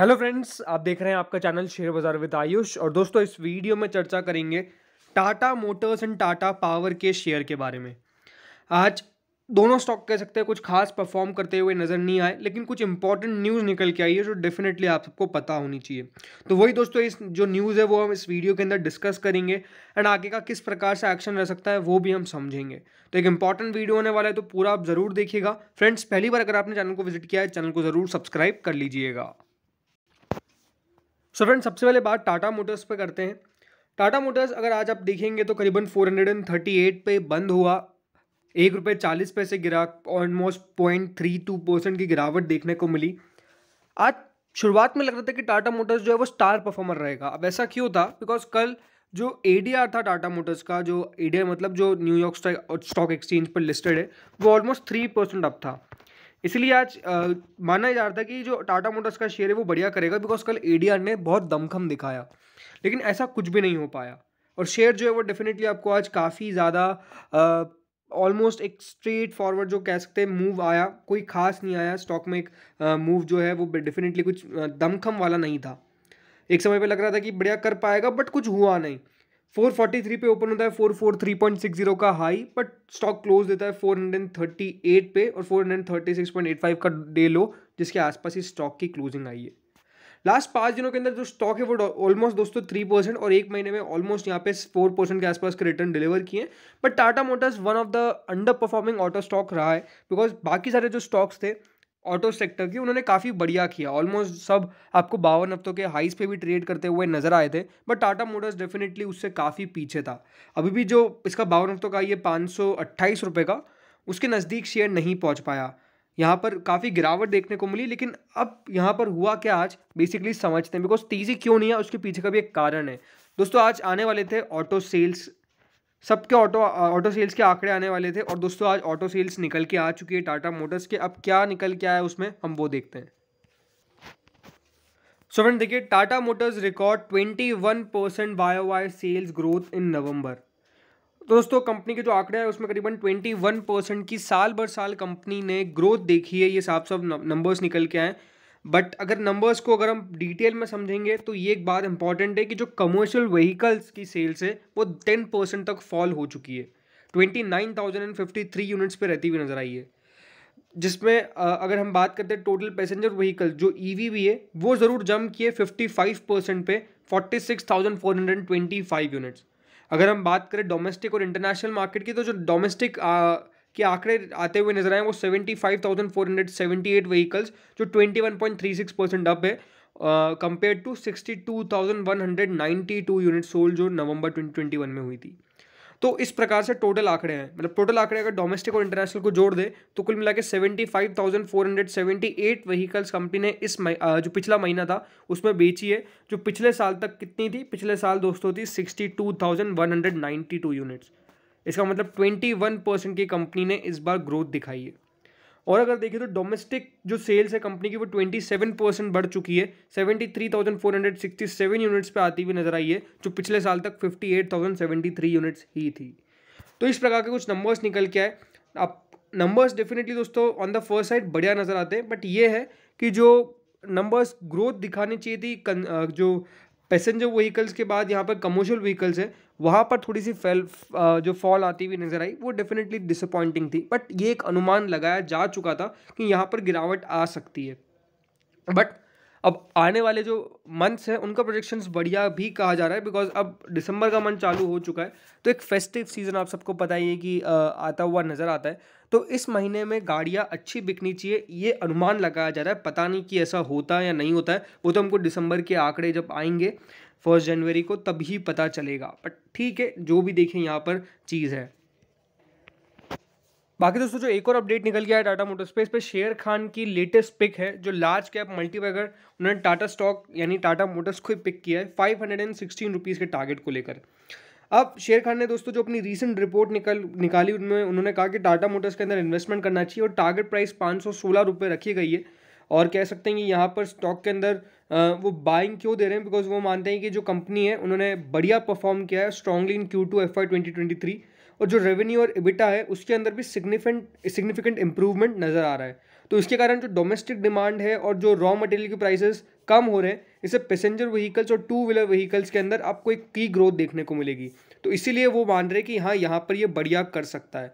hello friends आप देख रहे हैं आपका चैनल शेयर बाजार विद आयुष और दोस्तों इस वीडियो में चर्चा करेंगे Tata motors and Tata power के शेयर के बारे में आज दोनों स्टॉक कह सकते हैं कुछ खास परफॉर्म करते हुए नज़र नहीं आए लेकिन कुछ इंपॉर्टेंट न्यूज़ निकल के आई है जो डेफिनेटली आप सबको पता होनी चाहिए तो वही दोस्तों इस जो न्यूज़ है वो हम इस वीडियो के अंदर डिस्कस करेंगे एंड आगे का किस प्रकार से एक्शन रह सकता है वो भी हम समझेंगे तो एक इंपॉर्टेंट वीडियो होने वाला है तो पूरा आप ज़रूर देखिएगा फ्रेंड्स पहली बार अगर आपने चैनल को विजिट किया है चैनल को ज़रूर सब्सक्राइब कर लीजिएगा सो फ्रेंड सबसे पहले बात टाटा मोटर्स पे करते हैं टाटा मोटर्स अगर आज आप देखेंगे तो करीबन 438 पे बंद हुआ एक रुपये चालीस पैसे गिरा almost point three two percent की गिरावट देखने को मिली आज शुरुआत में लग रहा था कि टाटा मोटर्स जो है वो स्टार परफॉर्मर रहेगा अब ऐसा क्यों था बिकॉज कल जो ए था टाटा मोटर्स का जो ए मतलब जो न्यूयॉर्क स्टॉक एक्सचेंज पर लिस्टेड है वो ऑलमोस्ट थ्री परसेंट अप था इसलिए आज आ, माना जा रहा था कि जो टाटा मोटर्स का शेयर है वो बढ़िया करेगा बिकॉज कल ए ने बहुत दमखम दिखाया लेकिन ऐसा कुछ भी नहीं हो पाया और शेयर जो है वो डेफिनेटली आपको आज काफ़ी ज़्यादा ऑलमोस्ट एक स्ट्रेट फॉरवर्ड जो कह सकते हैं मूव आया कोई खास नहीं आया स्टॉक में एक मूव जो है वो डेफिनेटली कुछ दमखम वाला नहीं था एक समय पे लग रहा था कि बढ़िया कर पाएगा बट कुछ हुआ नहीं फोर फोर्टी थ्री पे ओपन होता है four four three point six zero का हाई बट स्टॉक क्लोज देता है फोर हंड्रेड थर्टी एट पे और four hundred thirty six point eight five का डे लो जिसके आसपास ही स्टॉक की क्लोजिंग आई है लास्ट पाँच दिनों के अंदर जो स्टॉक है वो ऑलमोस्ट दोस्तों थ्री परसेंट और एक महीने में ऑलमोस्ट यहाँ पे फोर परसेंट के आसपास के रिटर्न डिलीवर किए हैं but Tata motors one of the under performing auto stock रहा है बिकॉज बाकी सारे जो स्टॉक्स थे ऑटो सेक्टर की उन्होंने काफ़ी बढ़िया किया ऑलमोस्ट सब आपको बावन हफ्तों के हाइस पे भी ट्रेड करते हुए नज़र आए थे बट टाटा मोटर्स डेफिनेटली उससे काफ़ी पीछे था अभी भी जो इसका बावन हफ्तों का ये पाँच सौ अट्ठाईस रुपये का उसके नज़दीक शेयर नहीं पहुंच पाया यहाँ पर काफ़ी गिरावट देखने को मिली लेकिन अब यहाँ पर हुआ क्या आज बेसिकली समझते हैं बिकॉज तेज़ी क्यों नहीं है उसके पीछे का भी एक कारण है दोस्तों आज आने वाले थे ऑटो सेल्स सबके ऑटो ऑटो सेल्स के आंकड़े आने वाले थे और दोस्तों आज ऑटो सेल्स निकल के आ चुकी है टाटा मोटर्स के अब क्या निकल के आया उसमें हम वो देखते हैं सो फ्रेंड देखिए टाटा मोटर्स रिकॉर्ड 21 परसेंट बायो वाय सेल्स ग्रोथ इन नवंबर दोस्तों कंपनी के जो आंकड़े हैं उसमें करीबन 21 परसेंट की साल भर साल कंपनी ने ग्रोथ देखी है ये साफ साफ नंबर्स निकल के आए बट अगर नंबर्स को अगर हम डिटेल में समझेंगे तो ये एक बात इंपॉर्टेंट है कि जो कमर्शियल व्हीकल्स की सेल्स है वो टेन परसेंट तक फॉल हो चुकी है twenty nine thousand and fifty three units पर रहती हुई नज़र आई है जिसमें अगर हम बात करते हैं टोटल पैसेंजर व्हीकल जो ईवी e भी है वो ज़रूर जम किए फिफ्टी फाइव परसेंट पे forty six thousand four hundred twenty five units अगर हम बात करें डोमेस्टिक और इंटरनेशनल मार्केट की तो जो डोमेस्टिक के आंकड़े आते हुए नजर आए वो seventy five thousand four hundred seventy eight vehicles जो twenty one point three six percent up है compare to sixty two thousand one hundred ninety two unit sold जो नवंबर ट्वेंटी ट्वेंटी वन में हुई थी तो इस प्रकार से टोटल आंकड़े हैं मतलब टोटल आंकड़े अगर डोमेस्टिक और इंटरनेशनल को जोड़ दे तो कुल मिला के seventy five thousand four hundred seventy eight vehicles company ने इस जो पिछला महीना था उसमें बेची है जो पिछले साल तक कितनी थी पिछले साल दोस्तों थी sixty two thousand one hundred ninety two units इसका मतलब ट्वेंटी वन परसेंट की कंपनी ने इस बार ग्रोथ दिखाई है और अगर देखें तो डोमेस्टिक जो सेल्स है कंपनी की वो ट्वेंटी सेवन परसेंट बढ़ चुकी है seventy three thousand four hundred sixty seven units पर आती हुई नजर आई है जो पिछले साल तक fifty eight thousand seventy three units ही थी तो इस प्रकार के कुछ नंबर्स निकल के आए अब नंबर्स डेफिनेटली दोस्तों ऑन द फर्स्ट साइड बढ़िया नज़र आते हैं बट ये है कि जो नंबर्स ग्रोथ दिखानी चाहिए थी जो पैसेंजर व्हीकल्स के बाद यहाँ पर कमर्शियल व्हीकल्स है वहाँ पर थोड़ी सी फेल जो फॉल आती हुई नज़र आई वो डेफिनेटली डिसअपॉइंटिंग थी बट ये एक अनुमान लगाया जा चुका था कि यहाँ पर गिरावट आ सकती है बट अब आने वाले जो मंथ्स हैं उनका प्रोजेक्शंस बढ़िया भी कहा जा रहा है बिकॉज अब दिसंबर का मंथ चालू हो चुका है तो एक फेस्टिव सीज़न आप सबको पता ही है कि आता हुआ नज़र आता है तो इस महीने में गाड़ियाँ अच्छी बिकनी चाहिए ये अनुमान लगाया जा रहा है पता नहीं कि ऐसा होता है या नहीं होता है वो तो हमको दिसंबर के आंकड़े जब आएंगे फर्स्ट जनवरी को तभी पता चलेगा बट ठीक है जो भी देखें यहाँ पर चीज़ है बाकी दोस्तों जो एक और अपडेट निकल गया है टाटा मोटर्स पे इस पर शेयर खान की लेटेस्ट पिक है जो लार्ज कैप मल्टीबैगर उन्होंने टाटा स्टॉक यानी टाटा मोटर्स को ही पिक किया है five hundred and sixteen rupees के टारगेट को लेकर अब शेयर खान ने दोस्तों जो अपनी रीसेंट रिपोर्ट निकल निकाली उनमें उन्होंने कहा कि टाटा मोटर्स के अंदर इन्वेस्टमेंट करना चाहिए और टारगेट प्राइस पाँच सौ सोलह रुपये रखी गई है और कह सकते हैं कि यहाँ पर स्टॉक के अंदर वो बाइंग क्यों दे रहे हैं बिकॉज वो मानते हैं कि जो कंपनी है उन्होंने बढ़िया परफॉर्म किया है strongly in Q two F Y twenty twenty three और जो रेवेन्यू और इबिटा है उसके अंदर भी सिग्निफिकेंट सिग्निफिकेंट इंप्रूवमेंट नज़र आ रहा है तो इसके कारण जो डोमेस्टिक डिमांड है और जो रॉ मटेरियल के प्राइसेस कम हो रहे हैं इससे पैसेंजर व्हीकल्स और टू व्हीलर व्हीकल्स के अंदर आपको एक की ग्रोथ देखने को मिलेगी तो इसीलिए वो मान रहे हैं कि हाँ यहाँ पर ये बढ़िया कर सकता है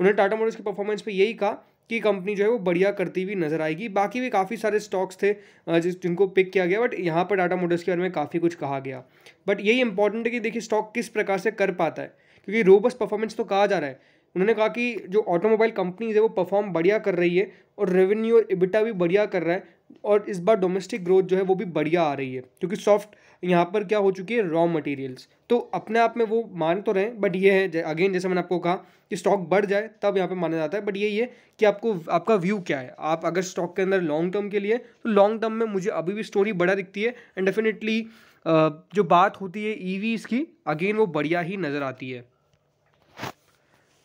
उन्होंने टाटा मोटर्स की परफॉर्मेंस पर यही कहा की कंपनी जो है वो बढ़िया करती हुई नजर आएगी बाकी भी काफ़ी सारे स्टॉक्स थे जिस जिनको पिक किया गया बट यहाँ पर टाटा मोटर्स के बारे में काफ़ी कुछ कहा गया बट यही इंपॉर्टेंट है कि देखिए स्टॉक किस प्रकार से कर पाता है क्योंकि रोबस्ट परफॉर्मेंस तो कहा जा रहा है उन्होंने कहा कि जो ऑटोमोबाइल कंपनीज है वो परफॉर्म बढ़िया कर रही है और रेवेन्यू और इबिटा भी बढ़िया कर रहा है और इस बार डोमेस्टिक ग्रोथ जो है वो भी बढ़िया आ रही है क्योंकि सॉफ्ट यहाँ पर क्या हो चुकी है रॉ मटेरियल्स तो अपने आप में वो मान तो रहे बट ये है अगेन जैसे मैंने आपको कहा कि स्टॉक बढ़ जाए तब यहाँ पे माना जाता है बट यही है कि आपको आपका व्यू क्या है आप अगर स्टॉक के अंदर लॉन्ग टर्म के लिए तो लॉन्ग टर्म में मुझे अभी भी स्टोरी बड़ा दिखती है एंड डेफिनेटली जो बात होती है ई की अगेन वो बढ़िया ही नज़र आती है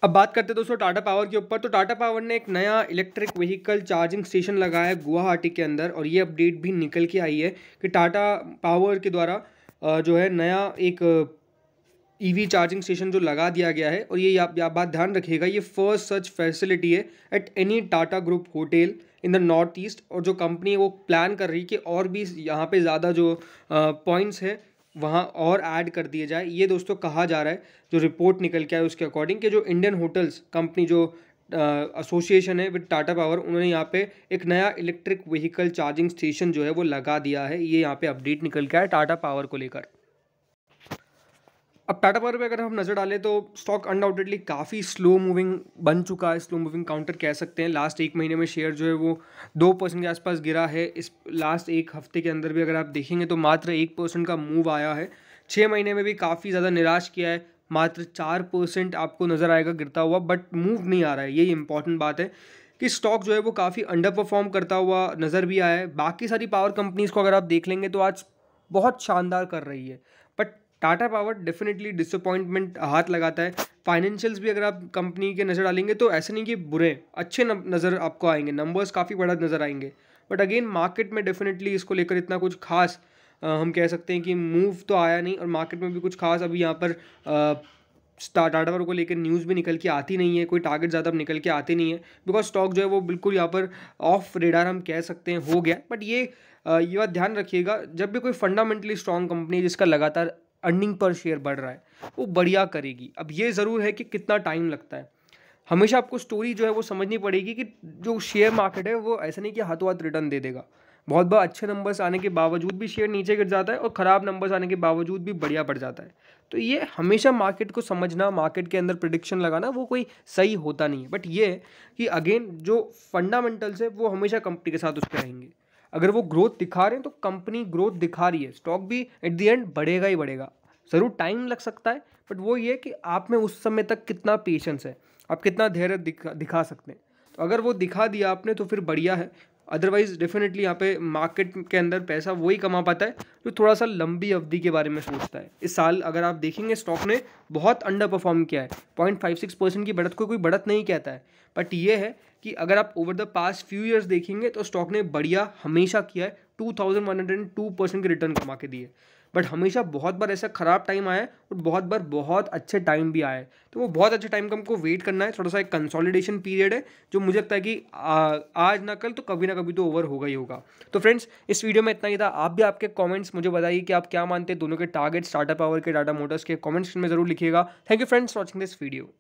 अब बात करते हैं दोस्तों टाटा पावर के ऊपर तो टाटा पावर ने एक नया इलेक्ट्रिक व्हीकल चार्जिंग स्टेशन लगाया है गुवाहाटी के अंदर और ये अपडेट भी निकल के आई है कि टाटा पावर के द्वारा जो है नया एक ईवी चार्जिंग स्टेशन जो लगा दिया गया है और ये आप बात ध्यान रखिएगा ये फर्स्ट सच फैसिलिटी है at any Tata group hotel in the north east और जो कंपनी वो प्लान कर रही है कि और भी यहाँ पे ज़्यादा जो पॉइंट्स है वहाँ और ऐड कर दिए जाए ये दोस्तों कहा जा रहा है जो रिपोर्ट निकल के आए उसके अकॉर्डिंग कि जो इंडियन होटल्स कंपनी जो एसोसिएशन है विद टाटा पावर उन्होंने यहाँ पे एक नया इलेक्ट्रिक व्हीकल चार्जिंग स्टेशन जो है वो लगा दिया है ये यहाँ पे अपडेट निकल के आया टाटा पावर को लेकर अब टाटा पावर पे अगर हम नज़र डालें तो स्टॉक अनडाउटेडली काफ़ी स्लो मूविंग बन चुका है स्लो मूविंग काउंटर कह सकते हैं लास्ट एक महीने में शेयर जो है वो दो परसेंट के आसपास गिरा है इस लास्ट एक हफ्ते के अंदर भी अगर आप देखेंगे तो मात्र एक परसेंट का मूव आया है छः महीने में भी काफ़ी ज़्यादा निराश किया है मात्र चार परसेंट आपको नज़र आएगा गिरता हुआ बट मूव नहीं आ रहा है यही इंपॉर्टेंट बात है कि स्टॉक जो है वो काफ़ी अंडर परफॉर्म करता हुआ नज़र भी आया है बाकी सारी पावर कंपनीज़ को अगर आप देख लेंगे तो आज बहुत शानदार कर रही है टाटा पावर डेफिनेटली डिसअपॉइंटमेंट हाथ लगाता है फाइनेंशियल्स भी अगर आप कंपनी के नज़र डालेंगे तो ऐसे नहीं कि बुरे अच्छे नज़र आपको आएंगे नंबर्स काफ़ी बड़ा नज़र आएंगे बट अगेन मार्केट में डेफिनेटली इसको लेकर इतना कुछ खास आ, हम कह सकते हैं कि मूव तो आया नहीं और मार्केट में भी कुछ खास अभी यहाँ पर टाटा पावर को लेकर न्यूज़ भी निकल के आती नहीं है कोई टारगेट ज़्यादा निकल के आते नहीं है बिकॉज स्टॉक जो है वो बिल्कुल यहाँ पर ऑफ रेडार हम कह सकते हैं हो गया बट ये ये बात ध्यान रखिएगा जब भी कोई फंडामेंटली स्ट्रॉन्ग कंपनी जिसका लगातार अर्निंग पर शेयर बढ़ रहा है वो बढ़िया करेगी अब ये ज़रूर है कि कितना टाइम लगता है हमेशा आपको स्टोरी जो है वो समझनी पड़ेगी कि जो शेयर मार्केट है वो ऐसा नहीं कि हाथों हाथ रिटर्न दे देगा बहुत बार अच्छे नंबर्स आने के बावजूद भी शेयर नीचे गिर जाता है और ख़राब नंबर्स आने के बावजूद भी बढ़िया बढ़ जाता है तो ये हमेशा मार्केट को समझना मार्केट के अंदर प्रडिक्शन लगाना वो कोई सही होता नहीं है बट ये कि अगेन जो फंडामेंटल्स है वो हमेशा कंपनी के साथ उसके रहेंगे अगर वो ग्रोथ दिखा रहे हैं तो कंपनी ग्रोथ दिखा रही है स्टॉक भी एट दी एंड बढ़ेगा ही बढ़ेगा ज़रूर टाइम लग सकता है बट वो ये कि आप में उस समय तक कितना पेशेंस है आप कितना धैर्य दिखा दिखा सकते हैं तो अगर वो दिखा दिया आपने तो फिर बढ़िया है अदरवाइज़ डेफिनेटली यहाँ पे मार्केट के अंदर पैसा वही कमा पाता है जो तो थोड़ा सा लंबी अवधि के बारे में सोचता है इस साल अगर आप देखेंगे स्टॉक ने बहुत अंडर परफॉर्म किया है पॉइंट फाइव सिक्स परसेंट की बढ़त को कोई बढ़त नहीं कहता है बट ये है कि अगर आप over the past few years देखेंगे तो स्टॉक ने बढ़िया हमेशा किया है two thousand one hundred and two percent के रिटर्न कमा के दिए बट हमेशा बहुत बार ऐसा ख़राब टाइम आया और बहुत बार बहुत अच्छे टाइम भी आए तो वो बहुत अच्छे टाइम का हमको वेट करना है थोड़ा सा एक कंसोलिडेशन पीरियड है जो मुझे लगता है कि आ, आज ना कल तो कभी ना कभी तो ओवर होगा ही होगा तो फ्रेंड्स इस वीडियो में इतना ही था आप भी आपके कॉमेंट्स मुझे बताइए कि आप क्या मानते हैं दोनों के टारगेट स्टार्टअप आवर के डाटा मोटर्स के कॉमेंट्स में ज़रूर लिखिएगा thank you friends watching this video